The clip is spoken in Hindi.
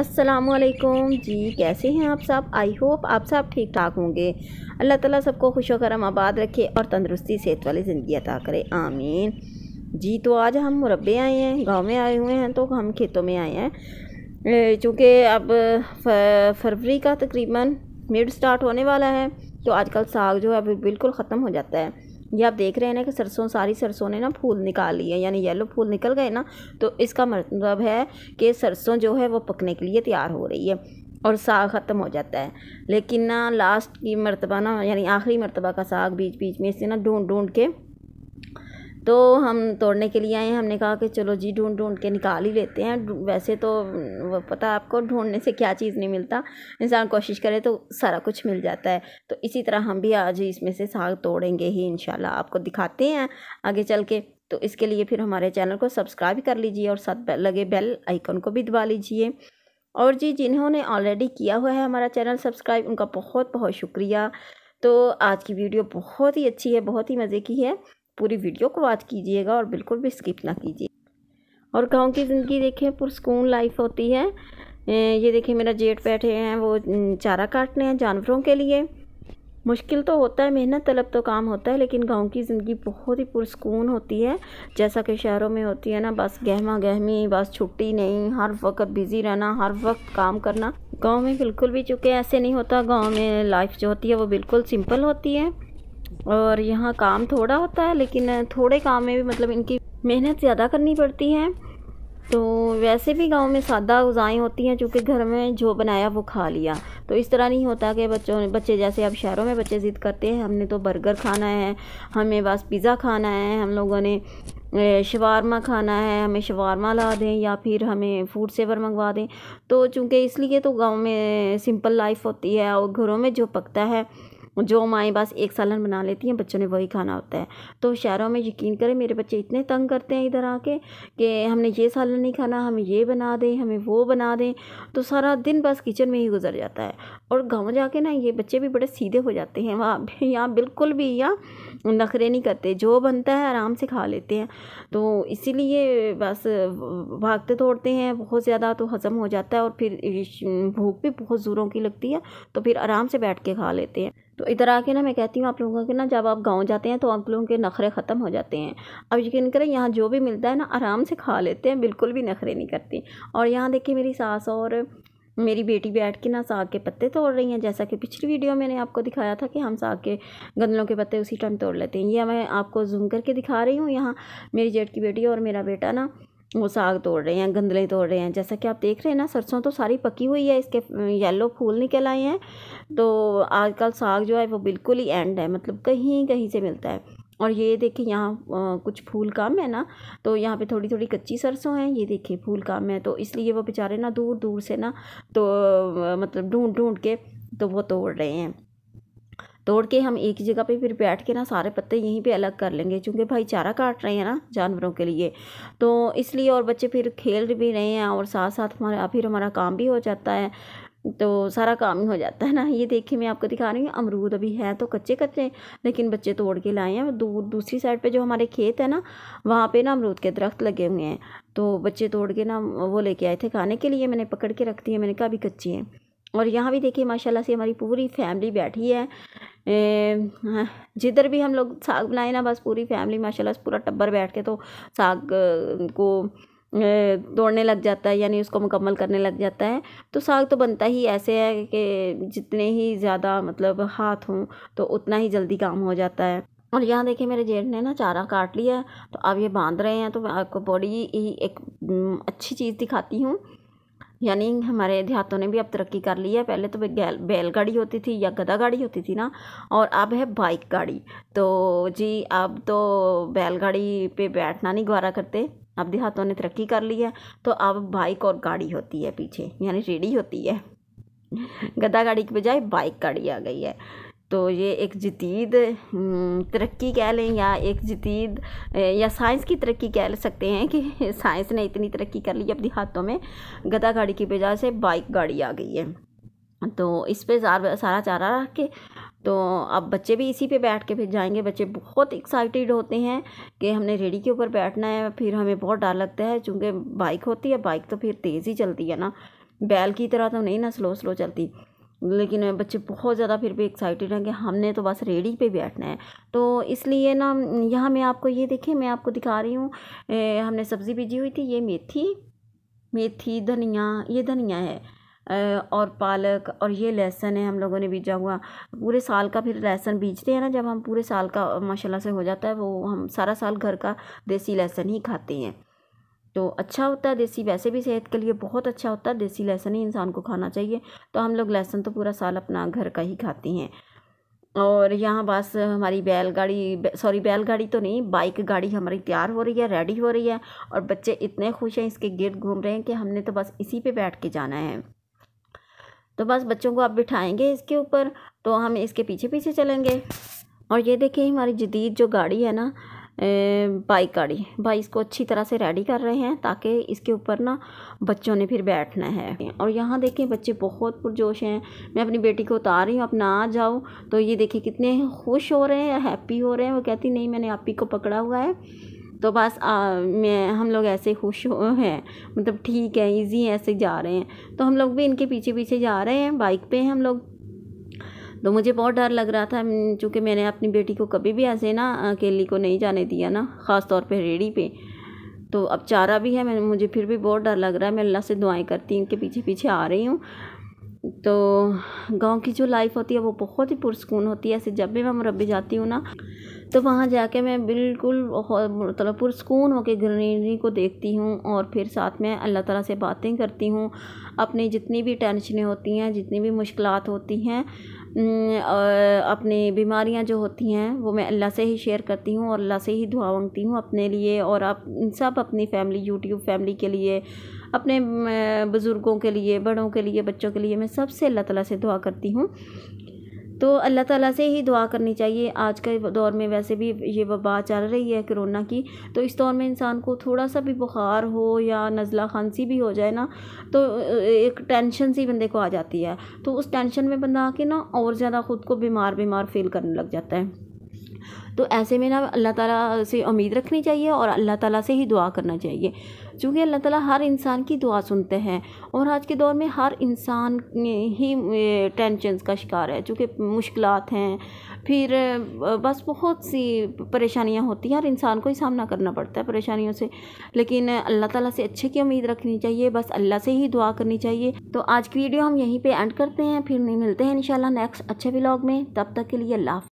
असलकुम जी कैसे हैं आप सब आई होप आप सब ठीक ठाक होंगे अल्लाह ताला सबको खुश करम आबाद रखे और तंदरुस्ती सेहत वाली ज़िंदगी अदा करे आमीन जी तो आज हम मुरबे आए हैं गांव में आए हुए हैं तो हम खेतों में आए हैं चूँकि अब फरवरी का तकरीबन मिड स्टार्ट होने वाला है तो आजकल साग जो है अभी बिल्कुल ख़त्म हो जाता है ये आप देख रहे हैं ना कि सरसों सारी सरसों ने ना फूल निकाल लिए यानी येलो फूल निकल गए ना तो इसका मतलब है कि सरसों जो है वो पकने के लिए तैयार हो रही है और साग ख़त्म हो जाता है लेकिन ना लास्ट की मरतबा ना यानी आखिरी मरतबा का साग बीच बीच में इसे ना ढूंढ ढूंढ के तो हम तोड़ने के लिए आए हैं हमने कहा कि चलो जी ढूंढ ढूंढ के निकाल ही लेते हैं वैसे तो पता आपको ढूंढने से क्या चीज़ नहीं मिलता इंसान कोशिश करे तो सारा कुछ मिल जाता है तो इसी तरह हम भी आज इसमें से साग तोड़ेंगे ही इन आपको दिखाते हैं आगे चल के तो इसके लिए फिर हमारे चैनल को सब्सक्राइब कर लीजिए और साथ लगे बेल आइकन को भी दबा लीजिए और जी जिन्होंने ऑलरेडी किया हुआ है हमारा चैनल सब्सक्राइब उनका बहुत बहुत शुक्रिया तो आज की वीडियो बहुत ही अच्छी है बहुत ही मज़े की है पूरी वीडियो को वॉच कीजिएगा और बिल्कुल भी स्किप ना कीजिए और गाँव की ज़िंदगी देखें पुरस्कून लाइफ होती है ये देखिए मेरा जेठ बैठे हैं वो चारा काटने हैं जानवरों के लिए मुश्किल तो होता है मेहनत तलब तो काम होता है लेकिन गांव की ज़िंदगी बहुत ही पुरस्कून होती है जैसा कि शहरों में होती है ना बस गहमा गहमी बस छुट्टी नहीं हर वक्त बिज़ी रहना हर वक्त काम करना गांव में बिल्कुल भी चूँकि ऐसे नहीं होता गांव में लाइफ जो होती है वो बिल्कुल सिंपल होती है और यहाँ काम थोड़ा होता है लेकिन थोड़े काम में भी मतलब इनकी मेहनत ज़्यादा करनी पड़ती है तो वैसे भी गांव में सादा गज़ाएँ होती हैं चूँकि घर में जो बनाया वो खा लिया तो इस तरह नहीं होता कि बच्चों बच्चे जैसे अब शहरों में बच्चे ज़िद करते हैं हमने तो बर्गर खाना है हमें बस पिज़्ज़ा खाना है हम लोगों ने शवारमा खाना है हमें शवारमा ला दें या फिर हमें फूड सेवर मंगवा दें तो चूँकि इसलिए तो गाँव में सिंपल लाइफ होती है और घरों में जो पकता है जो माएँ बस एक सालन बना लेती हैं बच्चों ने वही खाना होता है तो शहरों में यकीन करें मेरे बच्चे इतने तंग करते हैं इधर आके कि हमने ये सालन नहीं खाना हमें ये बना दें हमें वो बना दें तो सारा दिन बस किचन में ही गुजर जाता है और गाँव जाके ना ये बच्चे भी बड़े सीधे हो जाते हैं वहाँ यहाँ बिल्कुल भी यहाँ नखरे नहीं करते जो बनता है आराम से खा लेते हैं तो इसीलिए बस भागते दौड़ते हैं बहुत ज़्यादा तो हज़म हो जाता है और फिर भूख भी बहुत ज़ोरों की लगती है तो फिर आराम से बैठ के खा लेते हैं तो इधर आके ना मैं कहती हूँ आप लोगों के ना जब आप गाँव जाते हैं तो आप लोगों के नखरे ख़त्म हो जाते हैं अब यकीन करें यहाँ जो भी मिलता है ना आराम से खा लेते हैं बिल्कुल भी नखरे नहीं करती और यहाँ देखिए मेरी सास और मेरी बेटी बैठ के ना साग के पत्ते तोड़ रही हैं जैसा कि पिछली वीडियो मैंने आपको दिखाया था कि हम साग के गंदलों के पत्ते उसी टाइम तोड़ लेते हैं ये मैं आपको जूम करके दिखा रही हूँ यहाँ मेरी जेठ की बेटी और मेरा बेटा ना वो साग तोड़ रहे हैं गंदले तोड़ रहे हैं जैसा कि आप देख रहे हैं ना सरसों तो सारी पकी हुई है इसके येलो फूल निकल आए हैं तो आजकल साग जो है वो बिल्कुल ही एंड है मतलब कहीं कहीं से मिलता है और ये देखिए यहाँ कुछ फूल कम है ना तो यहाँ पे थोड़ी थोड़ी कच्ची सरसों है ये देखिए फूल काम है तो इसलिए वो बेचारे ना दूर दूर से ना तो मतलब ढूंढ ढूंढ के तो वो तोड़ रहे हैं तोड़ के हम एक ही जगह पे फिर बैठ के ना सारे पत्ते यहीं पे अलग कर लेंगे क्योंकि भाई चारा काट रहे हैं ना जानवरों के लिए तो इसलिए और बच्चे फिर खेल भी रहे हैं और साथ साथ हमारा फिर हमारा काम भी हो जाता है तो सारा काम ही हो जाता है ना ये देखिए मैं आपको दिखा रही हूँ अमरूद अभी है तो कच्चे कच्चे लेकिन बच्चे तोड़ के लाए हैं दूर दूसरी साइड पे जो हमारे खेत है ना वहाँ पे ना अमरूद के दरख्त लगे हुए हैं तो बच्चे तोड़ के ना वो लेके आए थे खाने के लिए मैंने पकड़ के रख दिए मैंने कहा अभी कच्चे हैं और यहाँ भी देखिए माशाल्लाह से हमारी पूरी फैमिली बैठी है जिधर भी हम लोग साग बनाए ना बस पूरी फैमिली माशाल्लाह पूरा टब्बर बैठ के तो साग को तोड़ने लग जाता है यानी उसको मुकम्मल करने लग जाता है तो साग तो बनता ही ऐसे है कि जितने ही ज़्यादा मतलब हाथ हों तो उतना ही जल्दी काम हो जाता है और यहाँ देखिए मेरे जेठ ने ना चारा काट लिया है तो अब ये बांध रहे हैं तो मैं आपको बड़ी ही एक अच्छी चीज़ दिखाती हूँ यानी हमारे देहातों ने भी अब तरक्की कर ली है पहले तो बैल बैलगाड़ी होती थी या गधा गाड़ी होती थी ना और अब है बाइक गाड़ी तो जी अब तो बैलगाड़ी पे बैठना नहीं गुवारा करते अब देहातों ने तरक्की कर ली है तो अब बाइक और गाड़ी होती है पीछे यानी रेडी होती है गदा गाड़ी की बजाय बाइक गाड़ी आ गई है तो ये एक जदीद हम्म, तरक्की कह लें या एक जदीद या साइंस की तरक्की कह सकते हैं कि साइंस ने इतनी तरक्की कर ली अपने हाथों में गदा गाड़ी की वजह से बाइक गाड़ी आ गई है तो इस पर सारा चारा रख के तो अब बच्चे भी इसी पे बैठ के फिर जाएंगे बच्चे बहुत एक्साइटेड होते हैं कि हमने रेडी के ऊपर बैठना है फिर हमें बहुत डर लगता है चूँकि बाइक होती है बाइक तो फिर तेज़ ही चलती है ना बैल की तरह तो नहीं ना स्लो स्लो चलती लेकिन बच्चे बहुत ज़्यादा फिर भी एक्साइटेड हैं कि हमने तो बस रेडी पे बैठना है तो इसलिए ना यहाँ मैं आपको ये देखिए मैं आपको दिखा रही हूँ हमने सब्ज़ी भिजी हुई थी ये मेथी मेथी धनिया ये धनिया है और पालक और ये लहसन है हम लोगों ने बीजा हुआ पूरे साल का फिर लहसन बीजते हैं ना जब हम पूरे साल का माशाल्लाह से हो जाता है वो हम सारा साल घर का देसी लहसन ही खाते हैं तो अच्छा होता है देसी वैसे भी सेहत के लिए बहुत अच्छा होता है देसी लहसुन ही इंसान को खाना चाहिए तो हम लोग लहसुन तो पूरा साल अपना घर का ही खाते हैं और यहाँ बस हमारी बैलगाड़ी सॉरी बैलगाड़ी तो नहीं बाइक गाड़ी हमारी तैयार हो रही है रेडी हो रही है और बच्चे इतने खुश हैं इसके गिर्द घूम रहे हैं कि हमने तो बस इसी पे बैठ के जाना है तो बस बच्चों को आप बिठाएंगे इसके ऊपर तो हम इसके पीछे पीछे चलेंगे और ये देखिए हमारी जदीद जो गाड़ी है ना बाईकाड़ी भाई इसको अच्छी तरह से रेडी कर रहे हैं ताकि इसके ऊपर ना बच्चों ने फिर बैठना है और यहाँ देखें बच्चे बहुत पुरजोश हैं मैं अपनी बेटी को उतार रही हूँ अपना आ जाओ तो ये देखिए कितने खुश हो रहे हैं हैप्पी हो रहे हैं वो कहती नहीं मैंने आप ही को पकड़ा हुआ है तो बस आ, मैं हम लोग ऐसे खुश हैं मतलब ठीक है इजी है ऐसे जा रहे हैं तो हम लोग भी इनके पीछे पीछे जा रहे हैं बाइक पे हम लोग तो मुझे बहुत डर लग रहा था हम्म, चूँकि मैंने अपनी बेटी को कभी भी ऐसे ना अकेली को नहीं जाने दिया ना ख़ास तौर पर रेडी पे तो अब चारा भी है मैं मुझे फिर भी बहुत डर लग रहा है मैं अल्लाह से दुआएं करती हूँ कि पीछे पीछे आ रही हूँ तो गांव की जो लाइफ होती है वो बहुत ही पुरस्कून होती है ऐसे जब भी मैं मुरबी जाती हूँ ना तो वहाँ जाके मैं बिल्कुल मतलब हो होकर ग्रीनरी को देखती हूँ और फिर साथ में अल्लाह ताला से बातें करती हूँ अपनी जितनी भी टेंशनें होती हैं जितनी भी मुश्किलात होती हैं अपनी बीमारियाँ जो होती हैं वो मैं अल्लाह से ही शेयर करती हूँ और अल्लाह से ही दुआ मांगती हूँ अपने लिए और आप सब अपनी फैमिली यूट्यूब फैमिली के लिए अपने बुज़ुर्गों के लिए बड़ों के लिए बच्चों के लिए मैं सबसे अल्लाह तला से दुआ करती हूँ तो अल्लाह ताला से ही दुआ करनी चाहिए आज के दौर में वैसे भी ये वबा चल रही है कोरोना की तो इस दौर में इंसान को थोड़ा सा भी बुखार हो या नज़ला खांसी भी हो जाए ना तो एक टेंशन सी बंदे को आ जाती है तो उस टेंशन में बंदा आके ना और ज़्यादा ख़ुद को बीमार बीमार फील करने लग जाता है तो ऐसे में ना अल्लाह ताला से उम्मीद रखनी चाहिए और अल्लाह ताला से ही दुआ करना चाहिए क्योंकि अल्लाह ताला हर इंसान की दुआ सुनते हैं और आज के दौर में हर इंसान ही टेंशन का शिकार है चूँकि मुश्किल हैं फिर बस बहुत सी परेशानियां होती हैं हर इंसान को ही सामना करना पड़ता है परेशानियों से लेकिन अल्लाह ताला से अच्छे की उम्मीद रखनी चाहिए बस अल्लाह से ही दुआ करनी चाहिए तो आज की वीडियो हम यहीं पर एंड करते हैं फिर मिलते हैं इन नेक्स्ट अच्छे ब्लॉग में तब तक के लिए अल्लाह